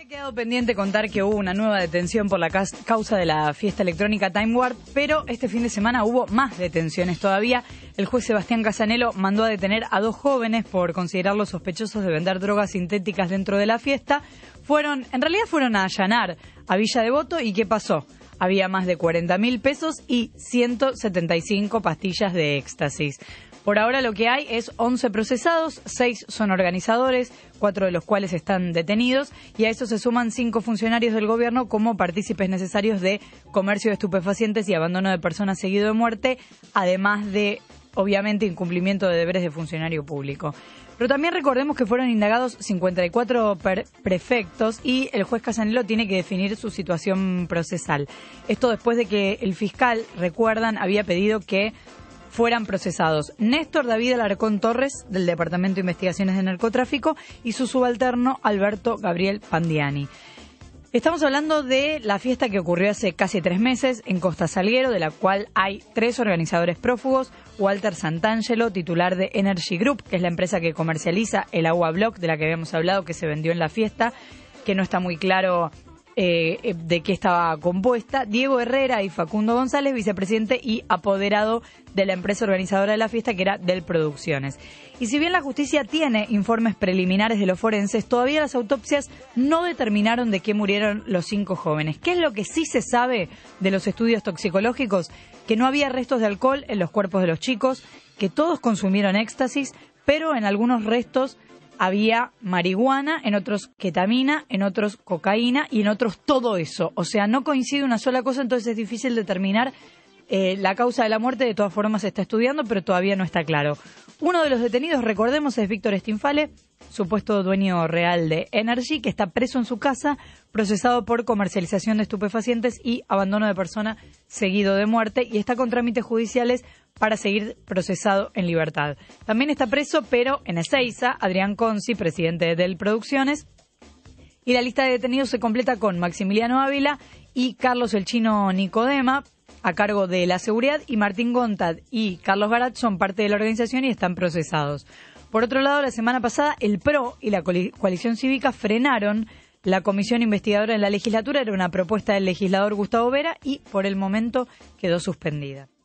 Había quedado pendiente contar que hubo una nueva detención por la causa de la fiesta electrónica Time War, pero este fin de semana hubo más detenciones todavía. El juez Sebastián Casanelo mandó a detener a dos jóvenes por considerarlos sospechosos de vender drogas sintéticas dentro de la fiesta. Fueron, en realidad fueron a allanar a Villa Devoto y ¿qué pasó? Había más de 40 mil pesos y 175 pastillas de éxtasis. Por ahora lo que hay es 11 procesados, 6 son organizadores, 4 de los cuales están detenidos y a eso se suman 5 funcionarios del gobierno como partícipes necesarios de comercio de estupefacientes y abandono de personas seguido de muerte, además de obviamente incumplimiento de deberes de funcionario público. Pero también recordemos que fueron indagados 54 prefectos y el juez Casanelo tiene que definir su situación procesal. Esto después de que el fiscal, recuerdan, había pedido que fueran procesados Néstor David Alarcón Torres, del Departamento de Investigaciones de Narcotráfico, y su subalterno Alberto Gabriel Pandiani. Estamos hablando de la fiesta que ocurrió hace casi tres meses en Costa Salguero, de la cual hay tres organizadores prófugos. Walter Santangelo, titular de Energy Group, que es la empresa que comercializa el agua block de la que habíamos hablado, que se vendió en la fiesta, que no está muy claro eh, eh, de qué estaba compuesta, Diego Herrera y Facundo González, vicepresidente y apoderado de la empresa organizadora de la fiesta, que era Del Producciones. Y si bien la justicia tiene informes preliminares de los forenses, todavía las autopsias no determinaron de qué murieron los cinco jóvenes. ¿Qué es lo que sí se sabe de los estudios toxicológicos? Que no había restos de alcohol en los cuerpos de los chicos, que todos consumieron éxtasis, pero en algunos restos había marihuana, en otros ketamina, en otros cocaína y en otros todo eso. O sea, no coincide una sola cosa, entonces es difícil determinar eh, la causa de la muerte de todas formas se está estudiando, pero todavía no está claro. Uno de los detenidos, recordemos, es Víctor Stinfale, supuesto dueño real de Energy, que está preso en su casa, procesado por comercialización de estupefacientes y abandono de persona seguido de muerte, y está con trámites judiciales para seguir procesado en libertad. También está preso, pero en Ezeiza, Adrián Consi, presidente de Del Producciones. Y la lista de detenidos se completa con Maximiliano Ávila y Carlos el Chino Nicodema, a cargo de la seguridad, y Martín Gontad y Carlos Garat son parte de la organización y están procesados. Por otro lado, la semana pasada el PRO y la coalición cívica frenaron la comisión investigadora en la legislatura, era una propuesta del legislador Gustavo Vera y por el momento quedó suspendida.